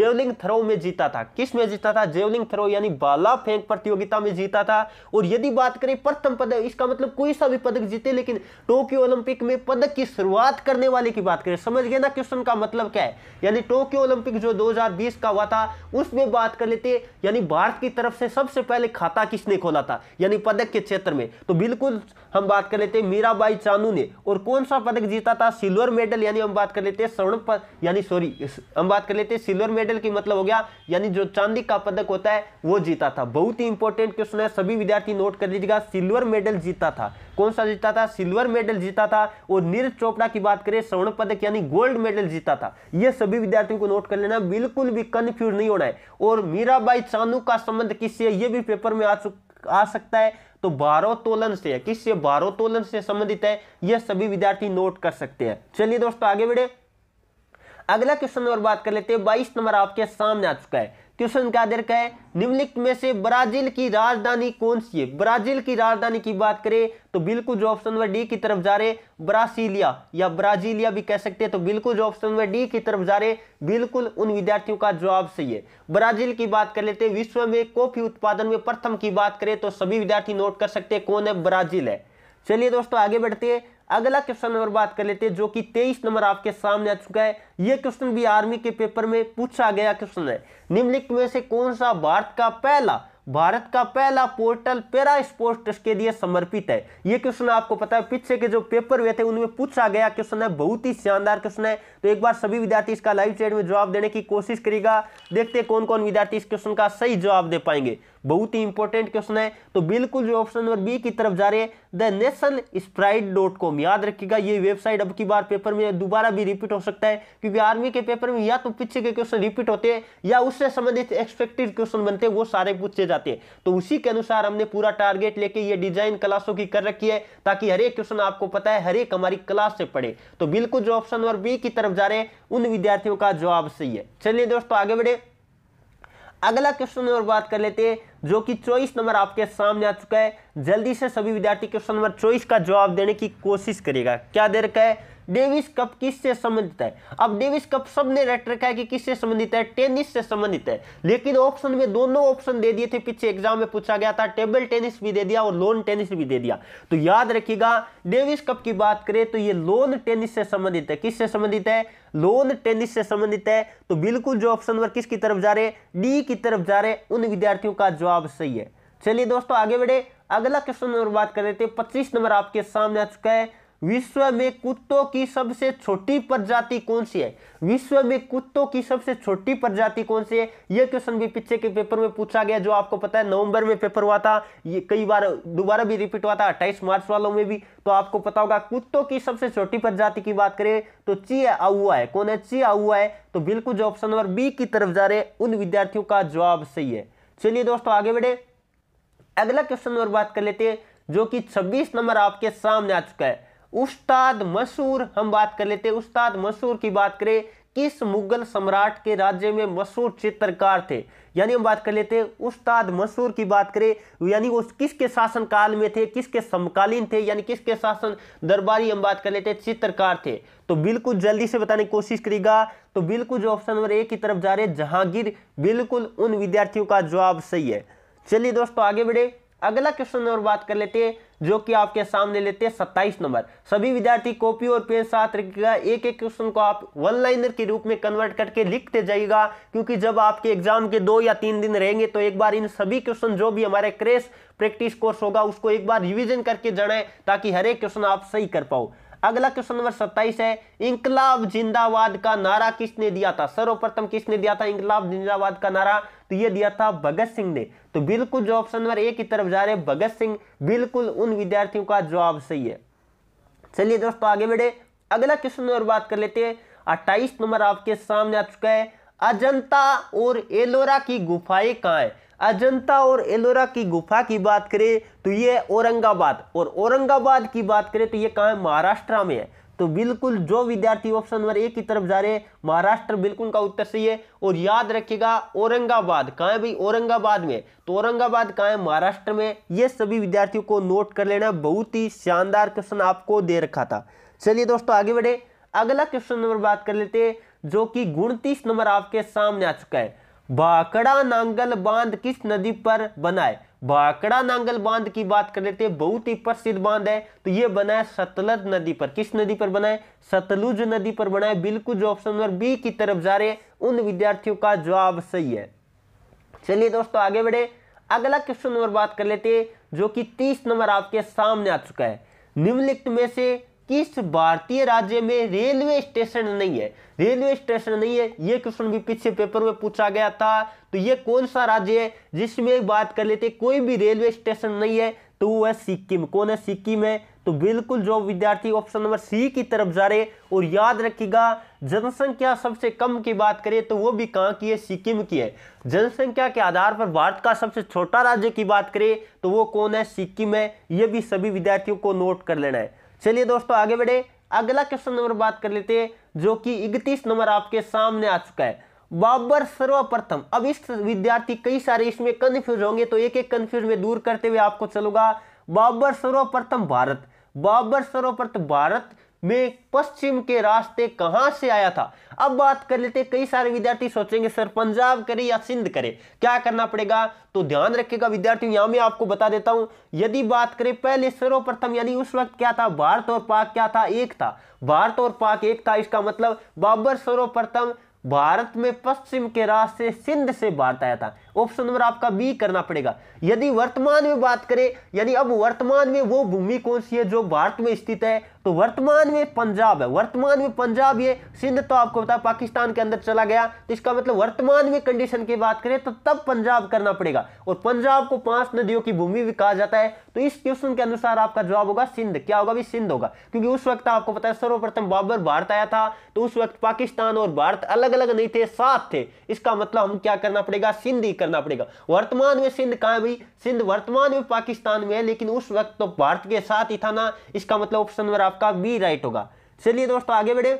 जेवलिंग थ्रो में जीता था किस में जीता था जेवलिंग थ्रो यानी बाला फेंक प्रतियोगिता में जीता था और यदि बात करें प्रथम पदक इसका मतलब कोई सा भी पदक जीते लेकिन टोक्यो ओलंपिक में पदक की शुरुआत करने वाले की बात करें समझ गए ना क्वेश्चन का मतलब क्या है यानी टोक्यो ओलंपिक जो देश का हुआ था उसमें बात कर लेते यानी भारत की तरफ से सबसे पहले खाता किसने खोला था यानी पदक के क्षेत्र में तो बिल्कुल हम बात कर लेते मीराबाई चानू ने और कौन सा पदक जीता था सिल्वर मेडल यानी हम बात कर लेते हैं स्वर्ण यानी सॉरी हम बात कर लेते हैं सिल्वर मेडल की मतलब हो गया यानी जो चांदी का पदक होता है वो जीता था बहुत ही इंपॉर्टेंट क्वेश्चन है सभी विद्यार्थी नोट कर लीजिएगा सिल्वर मेडल जीता था कौन सा जीता था सिल्वर मेडल जीता था और नीरज चोपड़ा की बात करें स्वर्ण पदक यानी गोल्ड मेडल जीता था यह सभी विद्यार्थियों को नोट कर लेना बिल्कुल भी कन्फ्यूज नहीं होना है और मीराबाई चानू का संबंध किससे ये भी पेपर में आ चुक आ सकता है तो बारोतोलन से किससे बारोतोलन से संबंधित है यह सभी विद्यार्थी नोट कर सकते हैं चलिए दोस्तों आगे बढ़े अगला क्वेश्चन और बात कर लेते हैं बाईस नंबर आपके सामने आ चुका है क्वेश्चन क्या दे रखा है निम्नलिखित में से ब्राजील की राजधानी कौन सी है ब्राजील की राजधानी की बात करें तो बिल्कुल जो ऑप्शन नंबर डी की तरफ जा रहे ब्रासिलिया या ब्राजीलिया भी कह सकते हैं तो बिल्कुल जो ऑप्शन नंबर डी की तरफ जा रहे बिल्कुल उन विद्यार्थियों का जवाब सही है ब्राजील की बात कर लेते हैं विश्व में कॉफी उत्पादन में प्रथम की बात करें तो सभी विद्यार्थी नोट कर सकते हैं कौन है ब्राजील है चलिए दोस्तों आगे बढ़ते हैं अगला क्वेश्चन नंबर बात कर लेते हैं जो कि तेईस नंबर आपके सामने आ चुका है यह क्वेश्चन भी आर्मी के पेपर में पूछा गया क्वेश्चन है निम्नलिखित में से कौन सा भारत का पहला भारत का पहला पोर्टल पेरा स्पोर्ट्स के लिए समर्पित है यह क्वेश्चन आपको पता है पीछे के जो पेपर हुए थे उनमें पूछा गया क्वेश्चन है बहुत ही शानदार क्वेश्चन है तो एक बार सभी विद्यार्थी इसका लाइव चैट में जवाब देने की कोशिश करेगा देखते कौन कौन विद्यार्थी इस क्वेश्चन का सही जवाब दे पाएंगे बहुत ही इंपॉर्टेंट क्वेश्चन है तो बिल्कुल जो ऑप्शन नंबर बी की तरफ जा रहे हैं the nation's pride dot com याद रखिएगा ये वेबसाइट अब की बार पेपर में दोबारा भी रिपीट हो सकता है क्योंकि आर्मी के पेपर में या तो पीछे के क्वेश्चन रिपीट होते हैं या उससे संबंधित एक्सपेक्टेड क्वेश्चन बनते हैं वो सारे पूछे जाते हैं तो उसी के अनुसार हमने पूरा टारगेट लेके ये डिजाइन क्लासों की कर रखी है ताकि हर एक क्वेश्चन आपको पता है हर एक हमारी क्लास से पढ़े तो बिल्कुल जो ऑप्शन नंबर बी की तरफ जा रहे हैं उन विद्यार्थियों का जवाब सही है चलिए दोस्तों आगे बढ़े अगला क्वेश्चन नंबर बात कर लेते हैं जो कि चौबीस नंबर आपके सामने आ चुका है जल्दी से सभी विद्यार्थी क्वेश्चन नंबर चौबीस का जवाब देने की कोशिश करेगा क्या दे रखा है डेविस कप किससे संबंधित है अब डेविस कप सबने रेट रखा है कि किससे संबंधित है टेनिस से संबंधित है लेकिन ऑप्शन में दोनों ऑप्शन दे दिए थे पीछे एग्जाम में पूछा गया था टेबल टेनिस भी दे दिया और लोन टेनिस भी दे दिया तो याद रखिएगा डेविस कप की बात करें तो ये लोन टेनिस से संबंधित है किससे संबंधित है लोन टेनिस से संबंधित है तो बिल्कुल जो ऑप्शन नंबर किसकी तरफ जा रहे डी की तरफ जा रहे उन विद्यार्थियों का जवाब सही है चलिए दोस्तों आगे बढ़े अगला क्वेश्चन नंबर बात कर रहे थे पच्चीस नंबर आपके सामने आ चुका है विश्व में कुत्तों की सबसे छोटी प्रजाति कौन सी है विश्व में कुत्तों की सबसे छोटी प्रजाति कौन सी है यह क्वेश्चन भी पीछे के पेपर में पूछा गया जो आपको पता है नवंबर में पेपर हुआ था ये कई बार दोबारा भी रिपीट हुआ था अट्ठाईस मार्च वालों में भी तो आपको पता होगा कुत्तों की सबसे छोटी प्रजाति की बात करें तो ची आउआ है कौन है ची आउआ है तो बिल्कुल जो ऑप्शन नंबर बी की तरफ जा रहे उन विद्यार्थियों का जवाब सही है चलिए दोस्तों आगे बढ़े अगला क्वेश्चन नंबर बात कर लेते हैं जो कि 26 नंबर आपके सामने आ चुका है उस्ताद मसूर हम बात कर लेते हैं उस्ताद मसूर की बात करें किस मुगल सम्राट के राज्य में मशहूर चित्रकार थे यानी हम बात कर लेते हैं उस्ताद मसूर की बात करें यानी वो किसके शासन काल में थे किसके समकालीन थे यानी किसके शासन दरबारी हम बात कर लेते हैं चित्रकार थे तो बिल्कुल जल्दी से बताने की कोशिश करेगा तो बिल्कुल जो ऑप्शन नंबर ए की तरफ जा रहे जहांगीर बिल्कुल उन विद्यार्थियों का जवाब सही है चलिए दोस्तों आगे बढ़े अगला क्वेश्चन और बात कर लेते हैं जो कि आपके सामने लेते हैं सत्ताईस नंबर सभी विद्यार्थी कॉपी और पेन साथ रखिएगा एक एक क्वेश्चन को आप वन लाइनर के रूप में कन्वर्ट करके लिखते जाइएगा क्योंकि जब आपके एग्जाम के दो या तीन दिन रहेंगे तो एक बार इन सभी क्वेश्चन जो भी हमारे क्रेश प्रैक्टिस कोर्स होगा उसको एक बार रिविजन करके जड़े ताकि हर एक क्वेश्चन आप सही कर पाओ अगला क्वेश्चन नंबर सत्ताईस है इंकलाब जिंदाबाद का नारा किसने दिया था सर्वप्रथम किसने दिया था इंकलाब जिंदाबाद का नारा तो ये दिया था भगत सिंह ने तो बिल्कुल जो ऑप्शन नंबर ए की तरफ जा रहे हैं भगत सिंह बिल्कुल उन विद्यार्थियों का जवाब सही है चलिए दोस्तों आगे बढ़े अगला क्वेश्चन और बात कर लेते हैं अट्ठाईस नंबर आपके सामने आ चुका है अजंता और एलोरा की गुफाएं कहाँ है अजंता और एलोरा की गुफा की बात करें तो ये औरंगाबाद और औरंगाबाद की बात करें तो ये कहाँ है महाराष्ट्र में है तो बिल्कुल जो विद्यार्थी ऑप्शन नंबर ए की तरफ जा रहे हैं महाराष्ट्र बिल्कुल उनका उत्तर सही है और याद रखिएगा औरंगाबाद कहा है भाई औरंगाबाद में तो औरंगाबाद कहा है महाराष्ट्र में ये सभी विद्यार्थियों को नोट कर लेना बहुत ही शानदार क्वेश्चन आपको दे रखा था चलिए दोस्तों आगे बढ़े अगला क्वेश्चन नंबर बात कर लेते हैं जो कि उनतीस नंबर आपके सामने आ चुका है बाकड़ा नांगल बांध किस नदी पर बना है भाकड़ा नांगल बांध की बात कर लेते हैं बहुत ही प्रसिद्ध बांध है तो ये बना है सतलज नदी पर किस नदी पर बना है सतलुज नदी पर बना है बिल्कुल जो ऑप्शन नंबर बी की तरफ जा रहे हैं उन विद्यार्थियों का जवाब सही है चलिए दोस्तों आगे बढ़े अगला क्वेश्चन नंबर बात कर लेते हैं जो कि तीस नंबर आपके सामने आ चुका है निम्नलिखित में से किस भारतीय राज्य में रेलवे स्टेशन नहीं है रेलवे स्टेशन नहीं है यह क्वेश्चन भी पीछे पेपर में पूछा गया था तो ये कौन सा राज्य है जिसमें बात कर लेते कोई भी रेलवे स्टेशन नहीं है तो वो है सिक्किम कौन है सिक्किम है तो बिल्कुल जो विद्यार्थी ऑप्शन नंबर सी की तरफ जा रहे और याद रखिएगा जनसंख्या सबसे कम की बात करें तो वो भी कहां की है सिक्किम की है जनसंख्या के आधार पर भारत का सबसे छोटा राज्य की बात करें तो वो कौन है सिक्किम है ये भी सभी विद्यार्थियों को नोट कर लेना है चलिए दोस्तों आगे बढ़े अगला क्वेश्चन नंबर बात कर लेते हैं जो कि इकतीस नंबर आपके सामने आ चुका है बाबर सर्वप्रथम अब इस विद्यार्थी कई सारे इसमें कन्फ्यूज होंगे तो एक एक कन्फ्यूज में दूर करते हुए आपको चलूंगा बाबर सर्वप्रथम भारत बाबर सर्वप्रथम भारत में पश्चिम के रास्ते कहां से आया था अब बात कर लेते कई सारे विद्यार्थी सोचेंगे सर पंजाब करे या सिंध करे क्या करना पड़ेगा तो ध्यान रखिएगा विद्यार्थियों यहां मैं आपको बता देता हूं यदि बात करें पहले सर्वप्रथम यानी उस वक्त क्या था भारत और पाक क्या था एक था भारत और पाक एक था इसका मतलब बाबर सर्वप्रथम भारत में पश्चिम के रास्ते सिंध से भारत आया था ऑप्शन नंबर आपका बी करना पड़ेगा यदि वर्तमान में बात करें यानी अब वर्तमान में वो भूमि कौन सी है जो भारत में स्थित है तो वर्तमान में पंजाब है वर्तमान में पंजाब ये सिंध तो आपको बता पाकिस्तान के अंदर चला गया तो इसका मतलब वर्तमान में कंडीशन की बात करें तो तब पंजाब करना पड़ेगा और पंजाब को पांच नदियों की भूमि भी कहा जाता है तो इस क्वेश्चन के अनुसार आपका जवाब होगा सिंध क्या होगा भी सिंध होगा क्योंकि उस वक्त आपको पता है सर्वप्रथम बाबर भारत आया था तो उस वक्त पाकिस्तान और भारत अलग अलग नहीं थे साथ थे इसका मतलब हम क्या करना पड़ेगा सिंध करना पड़ेगा वर्तमान में सिंध है भाई सिंध वर्तमान में पाकिस्तान में है लेकिन उस वक्त तो भारत के साथ ही था ना इसका मतलब ऑप्शन नंबर आपका बी राइट होगा चलिए दोस्तों आगे बढ़े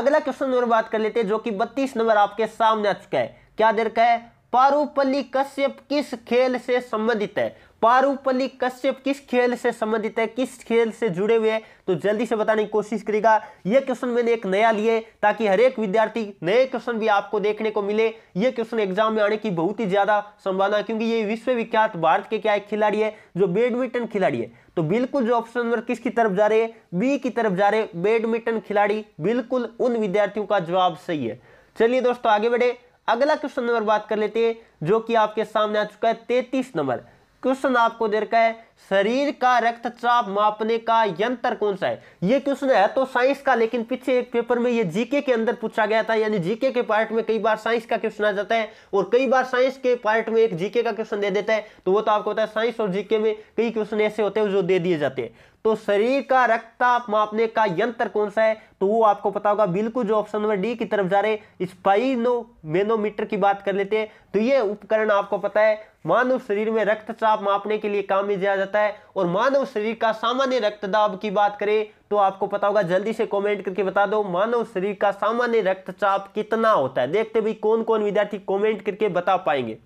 अगला क्वेश्चन नंबर बात कर लेते हैं जो कि बत्तीस नंबर आपके सामने आ चुका है क्या दे रखा है पारूपल्ली कश्यप किस खेल से संबंधित है पारुपल्ली कश्यप किस खेल से संबंधित है किस खेल से जुड़े हुए हैं तो जल्दी से बताने की कोशिश करेगा यह क्वेश्चन मैंने एक नया लिए ताकि हर एक विद्यार्थी नए क्वेश्चन भी आपको देखने को मिले यह क्वेश्चन एग्जाम में आने की बहुत ही ज्यादा संभावना क्योंकि ये विश्वविख्यात भारत के क्या एक खिलाड़ी है जो बैडमिंटन खिलाड़ी है तो बिल्कुल जो ऑप्शन नंबर किसकी तरफ जा रहे हैं बी की तरफ जा रहे बैडमिंटन खिलाड़ी बिल्कुल उन विद्यार्थियों का जवाब सही है चलिए दोस्तों आगे बढ़े अगला क्वेश्चन नंबर बात कर लेते हैं जो कि आपके सामने आ चुका है तैतीस नंबर क्वेश्चन आपको दे रखा है शरीर का रक्तचाप मापने का यंत्र कौन सा है ये क्वेश्चन है तो साइंस का लेकिन पीछे एक पेपर में ये जीके के अंदर पूछा गया था यानी जीके के पार्ट में कई बार साइंस का क्वेश्चन आ जाता है और कई बार साइंस के पार्ट में एक जीके का क्वेश्चन दे देता है तो वो तो आपको पता है साइंस और जीके में कई क्वेश्चन ऐसे होते हैं जो दे दिए जाते हैं तो शरीर का रक्त मापने का यंत्र कौन सा है तो वो आपको पता होगा बिल्कुल जो ऑप्शन नंबर डी की तरफ जा रहे स्पाइनो मेनोमीटर की बात कर लेते हैं तो ये उपकरण आपको पता है मानव शरीर में रक्तचाप मापने के लिए काम में दिया जाता है और मानव शरीर का सामान्य रक्तदाब की बात करें तो आपको पता होगा जल्दी से कमेंट करके बता दो मानव शरीर का सामान्य रक्तचाप कितना होता है देखते भाई कौन कौन विद्यार्थी कमेंट करके बता पाएंगे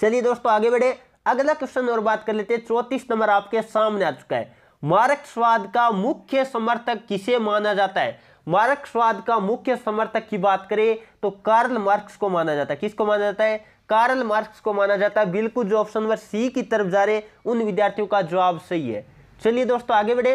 चलिए दोस्तों आगे बढ़े अगला क्वेश्चन और बात कर लेते हैं चौतीस नंबर आपके सामने आ चुका है मार्क्सवाद का मुख्य समर्थक किसे माना जाता है मार्क्सवाद का मुख्य समर्थक की बात करें तो कार्ल मार्क्स को माना जाता है किसको माना जाता है कार्ल मार्क्स को माना जाता है बिल्कुल जो ऑप्शन नंबर सी की तरफ जा रहे उन विद्यार्थियों का जवाब सही है चलिए दोस्तों आगे बढ़े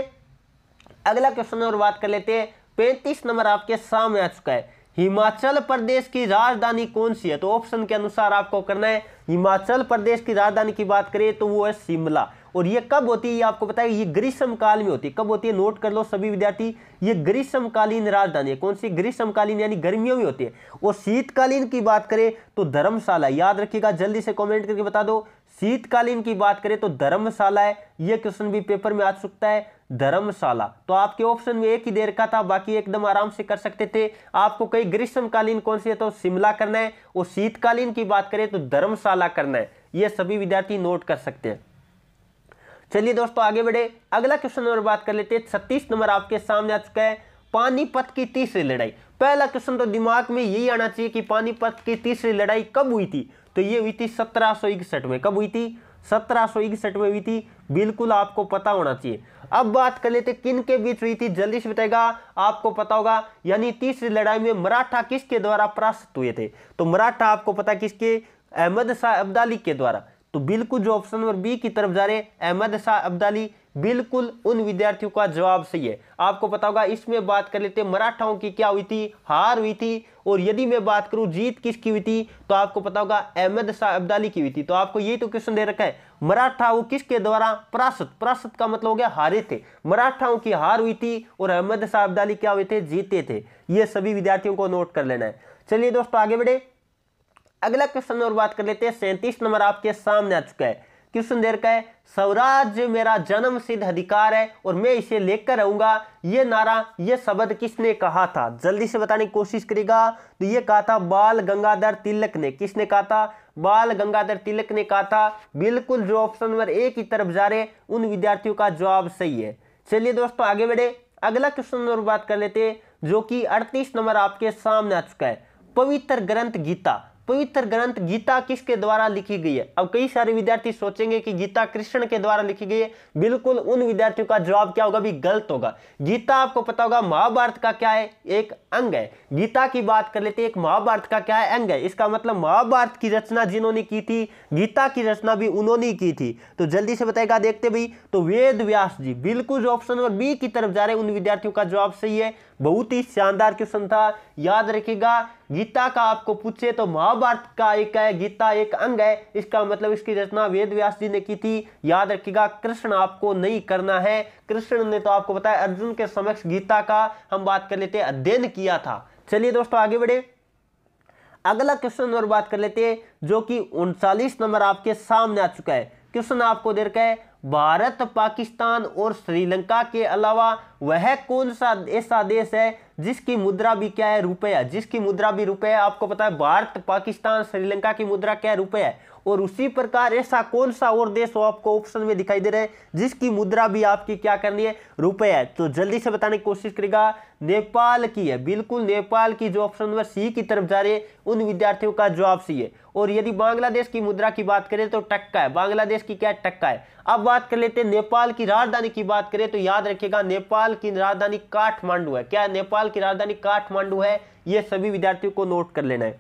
अगला क्वेश्चन और बात कर लेते हैं पैंतीस नंबर आपके सामने आ चुका है हिमाचल प्रदेश की राजधानी कौन सी है तो ऑप्शन के अनुसार आपको करना है हिमाचल प्रदेश की राजधानी की बात करें तो वो है शिमला और ये कब होती है आपको पता है ये ग्रीष्म काल में होती है कब होती है नोट कर लो सभी विद्यार्थी ये ग्रीष्मकालीन राजधानी है कौन सी ग्रीष्मकालीन यानी गर्मियों में होती है और शीतकालीन की बात करें तो धर्मशाला याद रखिएगा जल्दी से कॉमेंट करके बता दो शीतकालीन की बात करें तो धर्मशाला है ये क्वेश्चन भी पेपर में आ सकता है धर्मशाला तो आपके ऑप्शन में एक ही देर का था बाकी एकदम आराम से कर सकते थे आपको कई ग्रीष्मकालीन कौन सी है तो शिमला करना है और शीतकालीन की बात करें तो धर्मशाला करना है ये सभी विद्यार्थी नोट कर सकते हैं चलिए दोस्तों आगे बढ़े अगला क्वेश्चन नंबर बात कर लेते हैं छत्तीस नंबर आपके सामने आ चुका है पानीपत की तीसरी लड़ाई पहला क्वेश्चन तो दिमाग में यही आना चाहिए कि पानीपत की तीसरी लड़ाई कब हुई थी तो ये हुई थी सत्रह में कब हुई थी सत्रह में हुई थी बिल्कुल आपको पता होना चाहिए अब बात कर लेते किन के बीच हुई थी जल्दी से बताएगा आपको पता होगा यानी तीसरी लड़ाई में मराठा किसके द्वारा परास्त हुए थे तो मराठा आपको पता किसके अहमद शाह अब्दाली के द्वारा तो बिल्कुल जो ऑप्शन नंबर बी की तरफ जा रहे अहमद शाह अब्दाली बिल्कुल उन विद्यार्थियों का जवाब सही है आपको पता होगा इसमें बात कर लेते मराठाओं की क्या हुई थी हार हुई थी और यदि मैं बात करूं जीत किसकी हुई थी तो आपको पता होगा अहमद शाह अब्दाली की हुई थी तो आपको यही तो क्वेश्चन दे रखा है मराठा वो किसके द्वारा परासत प्रासत का मतलब हो गया हारे थे मराठाओं की हार हुई थी और अहमद शाह अब्दाली क्या हुए थे जीते थे ये सभी विद्यार्थियों को नोट कर लेना है चलिए दोस्तों आगे बढ़े अगला क्वेश्चन और बात कर लेते हैं सैंतीस नंबर आपके सामने आ चुका है क्वेश्चन देर का है स्वराज्य मेरा जन्म सिद्ध अधिकार है और मैं इसे लेकर रहूंगा ये नारा ये शब्द किसने कहा था जल्दी से बताने की कोशिश करेगा तो ये कहा था बाल गंगाधर तिलक ने किसने कहा था बाल गंगाधर तिलक ने कहा था बिल्कुल जो ऑप्शन नंबर ए की तरफ जा रहे उन विद्यार्थियों का जवाब सही है चलिए दोस्तों आगे बढ़े अगला क्वेश्चन नंबर बात कर लेते हैं जो कि अड़तीस नंबर आपके सामने आ चुका है पवित्र ग्रंथ गीता पवित्र ग्रंथ गीता किसके द्वारा लिखी गई है अब कई सारे विद्यार्थी सोचेंगे कि गीता कृष्ण के द्वारा लिखी गई है बिल्कुल उन विद्यार्थियों का जवाब क्या होगा भी गलत होगा गीता आपको पता होगा महाभारत का क्या है एक अंग है गीता की बात कर लेते एक महाभारत का क्या है अंग है इसका मतलब महाभारत की रचना जिन्होंने की थी गीता की रचना भी उन्होंने की थी तो जल्दी से बताएगा देखते भाई तो वेद व्यास जी बिल्कुल ऑप्शन नंबर बी की तरफ जा रहे उन विद्यार्थियों का जवाब सही है बहुत ही शानदार क्वेश्चन था याद रखिएगा गीता का आपको पूछे तो महाभारत का एक है गीता एक अंग है इसका मतलब इसकी रचना वेद व्यास जी ने की थी याद रखिएगा कृष्ण आपको नहीं करना है कृष्ण ने तो आपको बताया अर्जुन के समक्ष गीता का हम बात कर लेते अध्ययन किया था चलिए दोस्तों आगे बढ़े अगला क्वेश्चन और बात कर लेते हैं जो कि उनचालीस नंबर आपके सामने आ चुका है क्वेश्चन आपको दे रखा है भारत पाकिस्तान और श्रीलंका के अलावा वह कौन सा ऐसा देश है जिसकी मुद्रा भी क्या है रुपया जिसकी मुद्रा भी रुपया आपको पता है भारत पाकिस्तान श्रीलंका की मुद्रा क्या है रुपया है और उसी प्रकार ऐसा कौन सा और देश हो आपको ऑप्शन में दिखाई दे रहा है जिसकी मुद्रा भी आपकी क्या करनी है रुपए है तो जल्दी से बताने की कोशिश करेगा नेपाल की है बिल्कुल नेपाल की जो ऑप्शन नंबर सी की तरफ जा रही है उन विद्यार्थियों का जवाब सी है और यदि बांग्लादेश की मुद्रा की बात करें तो टक्का है बांग्लादेश की क्या टक्का है अब बात कर लेते हैं नेपाल की राजधानी की बात करें तो याद रखिएगा नेपाल की राजधानी काठमांडू है क्या नेपाल की राजधानी काठमांडू है ये सभी विद्यार्थियों को नोट कर लेना है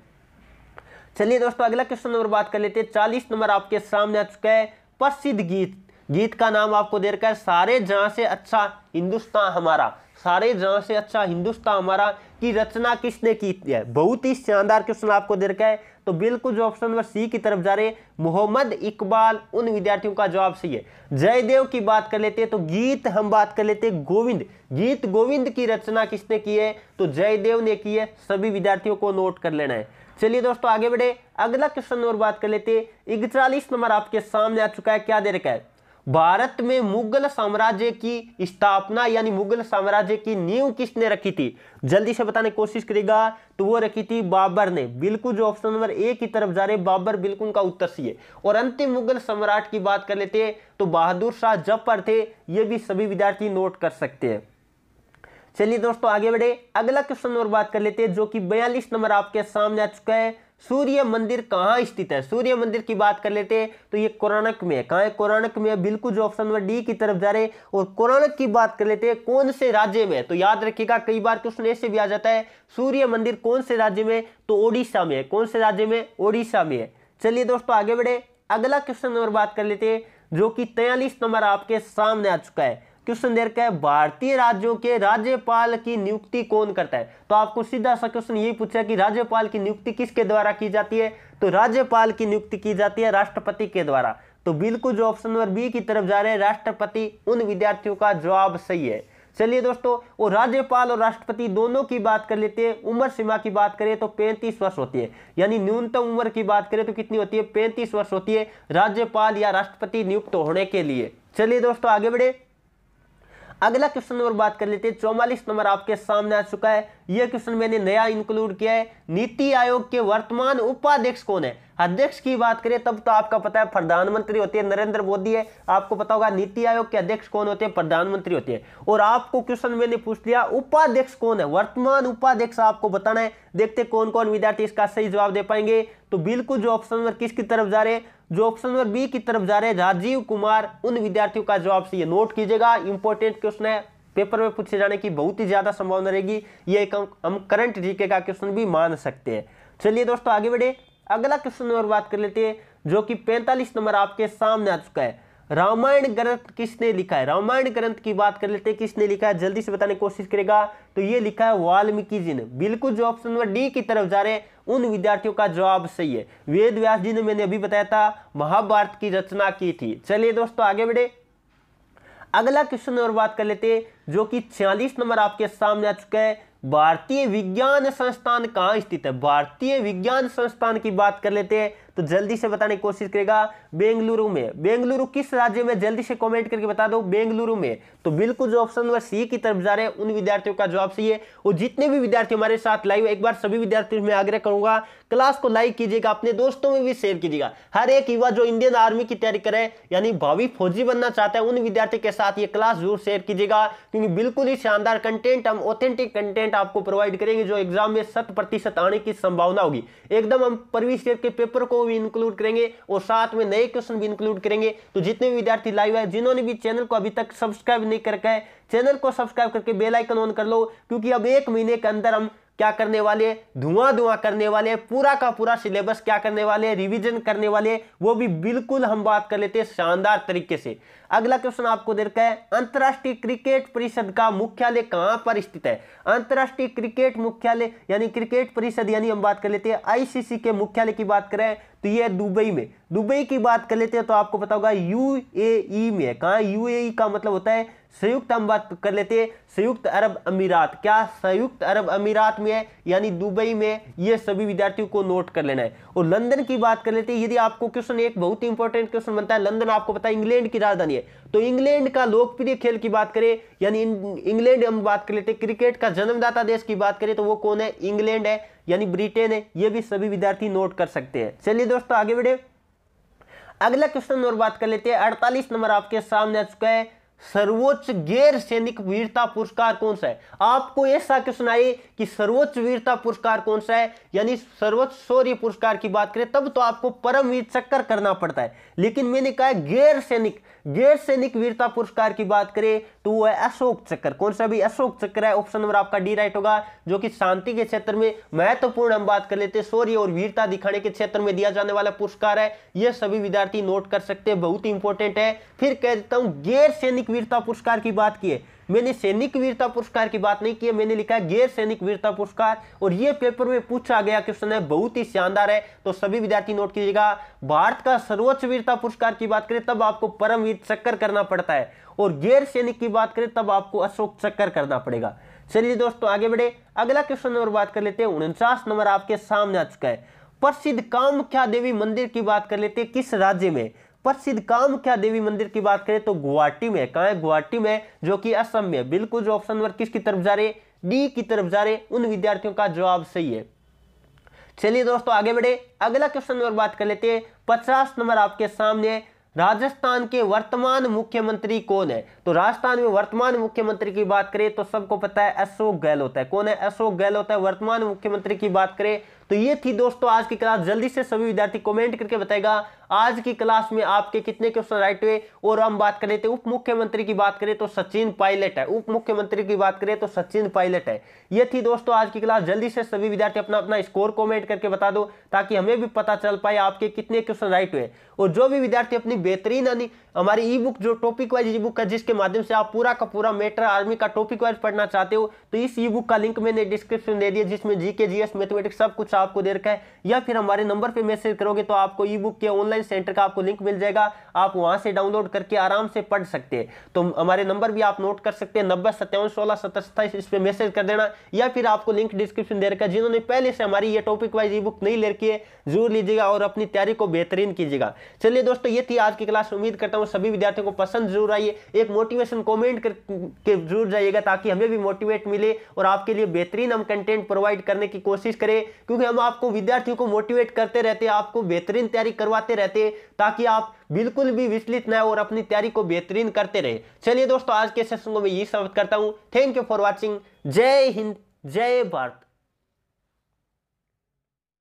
चलिए दोस्तों अगला क्वेश्चन नंबर बात कर लेते हैं चालीस नंबर आपके सामने आ चुका है प्रसिद्ध गीत गीत का नाम आपको दे रखा है सारे जहां से अच्छा हिंदुस्तान हमारा सारे जहां से अच्छा हिंदुस्तान हमारा की रचना किसने की है बहुत ही शानदार क्वेश्चन आपको दे रखा है तो बिल्कुल जो ऑप्शन नंबर सी की तरफ जा रहे मोहम्मद इकबाल उन विद्यार्थियों का जवाब सही है जयदेव की बात कर लेते हैं तो गीत हम बात कर लेते हैं गोविंद गीत गोविंद की रचना किसने की है तो जयदेव ने की है सभी विद्यार्थियों को नोट कर लेना है चलिए दोस्तों आगे बढ़े अगला क्वेश्चन और बात कर लेते इकतालीस नंबर आपके सामने आ चुका है क्या दे रखा है भारत में मुगल साम्राज्य की स्थापना यानी मुगल साम्राज्य की नींव किसने रखी थी जल्दी से बताने की कोशिश करेगा तो वो रखी थी बाबर ने बिल्कुल जो ऑप्शन नंबर ए की तरफ जा रहे बाबर बिल्कुल का उत्तर सी है और अंतिम मुगल सम्राट की बात कर लेते हैं तो बहादुर शाह जफर थे ये भी सभी विद्यार्थी नोट कर सकते हैं चलिए दोस्तों आगे बढ़े अगला क्वेश्चन और बात कर लेते हैं जो कि बयालीस नंबर आपके सामने आ चुका है सूर्य मंदिर कहाँ स्थित है सूर्य मंदिर की बात कर लेते हैं तो ये कोरानक में है कहाँ है में है बिल्कुल जो ऑप्शन नंबर डी की तरफ जा रहे और कोरानक की बात कर लेते हैं कौन से राज्य में तो याद रखिएगा कई बार क्वेश्चन ऐसे भी आ जाता है सूर्य मंदिर कौन से राज्य में तो ओडिशा में है कौन से राज्य में ओडिशा में है चलिए दोस्तों आगे बढ़े अगला क्वेश्चन नंबर बात कर लेते हैं जो कि तैयलीस नंबर आपके सामने आ चुका है क्वेश्चन दे रखा है भारतीय राज्यों के राज्यपाल की नियुक्ति कौन करता है तो आपको सीधा सा क्वेश्चन यही पूछा कि राज्यपाल की नियुक्ति किसके द्वारा की जाती है तो राज्यपाल की नियुक्ति की जाती है राष्ट्रपति के द्वारा तो बिल्कुल जो ऑप्शन नंबर बी की तरफ जा रहे हैं राष्ट्रपति उन विद्यार्थियों का जवाब सही है चलिए दोस्तों और राज्यपाल और राष्ट्रपति दोनों की बात कर लेते हैं उम्र सीमा की बात करें तो 35 वर्ष होती है यानी न्यूनतम उम्र की बात करें तो कितनी होती है 35 वर्ष होती है राज्यपाल या राष्ट्रपति नियुक्त होने के लिए चलिए दोस्तों आगे बढ़े अगला क्वेश्चन नंबर बात कर लेते हैं चौवालीस नंबर आपके सामने आ चुका है यह क्वेश्चन मैंने नया इंक्लूड किया है नीति आयोग के वर्तमान उपाध्यक्ष कौन है अध्यक्ष की बात करें तब तो आपका पता है प्रधानमंत्री होते हैं नरेंद्र मोदी है आपको पता होगा नीति आयोग के अध्यक्ष कौन होते हैं प्रधानमंत्री होते हैं और आपको क्वेश्चन मैंने पूछ लिया उपाध्यक्ष कौन है वर्तमान उपाध्यक्ष आपको बताना है देखते कौन कौन विद्यार्थी इसका सही जवाब दे पाएंगे तो बिल्कुल जो ऑप्शन नंबर किसकी तरफ जा रहे हैं जो ऑप्शन नंबर बी की तरफ जा रहे हैं राजीव कुमार उन विद्यार्थियों का जवाब से ये नोट कीजिएगा इंपॉर्टेंट क्वेश्चन है पेपर में पूछे जाने की बहुत ही ज्यादा संभावना रहेगी ये हम करंट जीके का क्वेश्चन भी मान सकते हैं चलिए दोस्तों आगे बढ़े अगला क्वेश्चन नंबर बात कर लेते हैं जो कि पैंतालीस नंबर आपके सामने आ चुका है रामायण ग्रंथ किसने लिखा है रामायण ग्रंथ की बात कर लेते हैं किसने लिखा है जल्दी से बताने की कोशिश करेगा तो ये लिखा है वाल्मीकि जी ने बिल्कुल जो ऑप्शन नंबर डी की तरफ जा रहे हैं उन विद्यार्थियों का जवाब सही है वेद व्यास जी ने मैंने अभी बताया था महाभारत की रचना की थी चलिए दोस्तों आगे बढ़े अगला क्वेश्चन और बात कर लेते जो कि छियालीस नंबर आपके सामने आ चुका है भारतीय विज्ञान संस्थान कहां स्थित है भारतीय विज्ञान संस्थान की बात कर लेते हैं तो जल्दी से बताने की कोशिश करेगा बेंगलुरु में बेंगलुरु किस राज्य में जल्दी से कमेंट करके बता दो बेंगलुरु में तो बिल्कुल जो ऑप्शन नंबर सी की तरफ जा रहे हैं उन विद्यार्थियों का जवाब सही है और जितने भी विद्यार्थी हमारे साथ लाइव एक बार सभी विद्यार्थियों में आग्रह करूंगा क्लास को लाइक कीजिएगा अपने दोस्तों में भी शेयर कीजिएगा हर एक युवा जो इंडियन आर्मी की तैयारी करे यानी भावी फौजी बनना चाहता है उन विद्यार्थियों के साथ ये क्लास जरूर शेयर कीजिएगा क्योंकि बिल्कुल ही शानदार कंटेंट हम ऑथेंटिक कंटेंट आपको प्रोवाइड करेंगे जो एग्जाम में शत प्रतिशत आने की संभावना होगी एकदम हम परवीश के पेपर को भी इंक्लूड करेंगे और साथ में नए क्वेश्चन भी इंक्लूड करेंगे तो जितने भी विद्यार्थी लाइव है जिन्होंने भी चैनल को अभी तक सब्सक्राइब नहीं कर रखा है चैनल को सब्सक्राइब करके बेलाइकन ऑन कर लो क्योंकि अब एक महीने के अंदर हम क्या करने वाले धुआं धुआं करने वाले पूरा का पूरा सिलेबस क्या करने वाले रिवीजन करने वाले वो भी बिल्कुल हम बात कर लेते हैं शानदार तरीके से अगला क्वेश्चन आपको दे रखा है अंतर्राष्ट्रीय क्रिकेट परिषद का मुख्यालय कहां पर स्थित है अंतर्राष्ट्रीय क्रिकेट मुख्यालय यानी क्रिकेट परिषद यानी हम बात कर लेते हैं आईसीसी के मुख्यालय की बात करें तो यह दुबई में दुबई की बात कर लेते हैं तो आपको पता होगा यूएई e में कहा यू e का मतलब होता है संयुक्त हम बात कर लेते हैं संयुक्त अरब अमीरात क्या संयुक्त अरब अमीरात में है यानी दुबई में ये सभी विद्यार्थियों को नोट कर लेना है और लंदन की बात कर लेते हैं यदि आपको क्वेश्चन एक बहुत ही इंपॉर्टेंट क्वेश्चन बनता है लंदन आपको पता है इंग्लैंड की राजधानी है तो इंग्लैंड का लोकप्रिय खेल की बात करें यानी इंग्लैंड हम बात कर लेते हैं क्रिकेट का जन्मदाता देश की बात करें तो वो कौन है इंग्लैंड है यानी ब्रिटेन है ये भी सभी विद्यार्थी नोट कर सकते हैं चलिए दोस्तों आगे बढ़े अगला क्वेश्चन और बात कर लेते हैं अड़तालीस नंबर आपके सामने आ चुका है सर्वोच्च गैर सैनिक वीरता पुरस्कार कौन सा है आपको ऐसा क्वेश्चन आए कि सर्वोच्च वीरता पुरस्कार कौन सा है यानी सर्वोच्च शौर्य पुरस्कार की बात करें तब तो आपको परमवीर चक्कर करना पड़ता है लेकिन मैंने कहा गैर सैनिक गैर सैनिक वीरता पुरस्कार की बात करें तो वो है अशोक चक्र कौन सा भी अशोक चक्र है ऑप्शन नंबर आपका डी राइट होगा जो कि शांति के क्षेत्र में महत्वपूर्ण हम बात कर लेते हैं शौर्य और वीरता दिखाने के क्षेत्र में दिया जाने वाला पुरस्कार है यह सभी विद्यार्थी नोट कर सकते हैं बहुत ही इंपॉर्टेंट है फिर कह देता हूं गैर सैनिक वीरता पुरस्कार की बात की है मैंने सैनिक वीरता पुरस्कार की बात नहीं की है मैंने लिखा है गैर सैनिक वीरता पुरस्कार और ये पेपर में पूछा गया क्वेश्चन है बहुत ही शानदार है तो सभी विद्यार्थी नोट कीजिएगा भारत का सर्वोच्च वीरता पुरस्कार की बात करें तब आपको परमवीर चक्कर करना पड़ता है और गैर सैनिक की बात करें तब आपको अशोक चक्कर करना पड़ेगा चलिए दोस्तों आगे बढ़े अगला क्वेश्चन नंबर बात कर लेते हैं उनचास नंबर आपके सामने आ चुका है प्रसिद्ध कामख्या देवी मंदिर की बात कर लेते हैं किस राज्य में प्रसिद्ध कामख्या देवी मंदिर की बात करें तो गुवाहाटी में कहा है गुवाहाटी में जो कि असम में बिल्कुल जो ऑप्शन नंबर किसकी तरफ जा रहे डी की तरफ जा रहे उन विद्यार्थियों का जवाब सही है चलिए दोस्तों आगे बढ़े अगला क्वेश्चन नंबर बात कर लेते हैं पचास नंबर आपके सामने राजस्थान के वर्तमान मुख्यमंत्री कौन है तो राजस्थान में वर्तमान मुख्यमंत्री की बात करें तो सबको पता है अशोक गहलोत है कौन है अशोक गहलोत है वर्तमान मुख्यमंत्री की बात करें तो ये थी दोस्तों आज की क्लास जल्दी से सभी विद्यार्थी कमेंट करके बताएगा आज की क्लास में आपके कितने क्वेश्चन राइट हुए और हम बात करें तो उप मुख्यमंत्री की बात करें तो सचिन पायलट है उप मुख्यमंत्री की बात करें तो सचिन पायलट है ये थी दोस्तों आज की क्लास जल्दी से सभी विद्यार्थी अपना अपना स्कोर कमेंट करके बता दो ताकि हमें भी पता चल पाए आपके कितने क्वेश्चन राइट हुए और जो भी विद्यार्थी अपनी बेहतरीन यानी हमारी ई बुक जो टॉपिक वाइज ई बुक है जिसके माध्यम से आप पूरा का पूरा मेटर आर्मी का टॉपिक वाइज पढ़ना चाहते हो तो इस ई बुक का लिंक मैंने डिस्क्रिप्शन दे दिया जिसमें जीके जीएस मैथमेटिक्स सब कुछ ऑप्शन आपको दे रखा है या फिर हमारे नंबर पे मैसेज करोगे तो आपको ई बुक के ऑनलाइन सेंटर का आपको लिंक मिल जाएगा आप वहां से डाउनलोड करके आराम से पढ़ सकते हैं तो हमारे नंबर भी आप नोट कर सकते हैं नब्बे सत्तावन सोलह सत्तर सत्ताईस इस पर मैसेज कर देना या फिर आपको लिंक डिस्क्रिप्शन दे रखा है जिन्होंने पहले से हमारी ये टॉपिक वाइज ई बुक नहीं ले रखी है जरूर लीजिएगा और अपनी तैयारी को बेहतरीन कीजिएगा चलिए दोस्तों ये थी आज की क्लास उम्मीद करता हूँ सभी विद्यार्थियों को पसंद जरूर आइए एक मोटिवेशन कॉमेंट करके जरूर जाइएगा ताकि हमें भी मोटिवेट मिले और आपके लिए बेहतरीन हम कंटेंट प्रोवाइड करने की कोशिश करें क्योंकि क्योंकि हम आपको विद्यार्थियों को मोटिवेट करते रहते हैं आपको बेहतरीन तैयारी करवाते रहते हैं ताकि आप बिल्कुल भी विचलित न हो और अपनी तैयारी को बेहतरीन करते रहे चलिए दोस्तों आज के सेशन को मैं यही समाप्त करता हूँ थैंक यू फॉर वॉचिंग जय हिंद जय भारत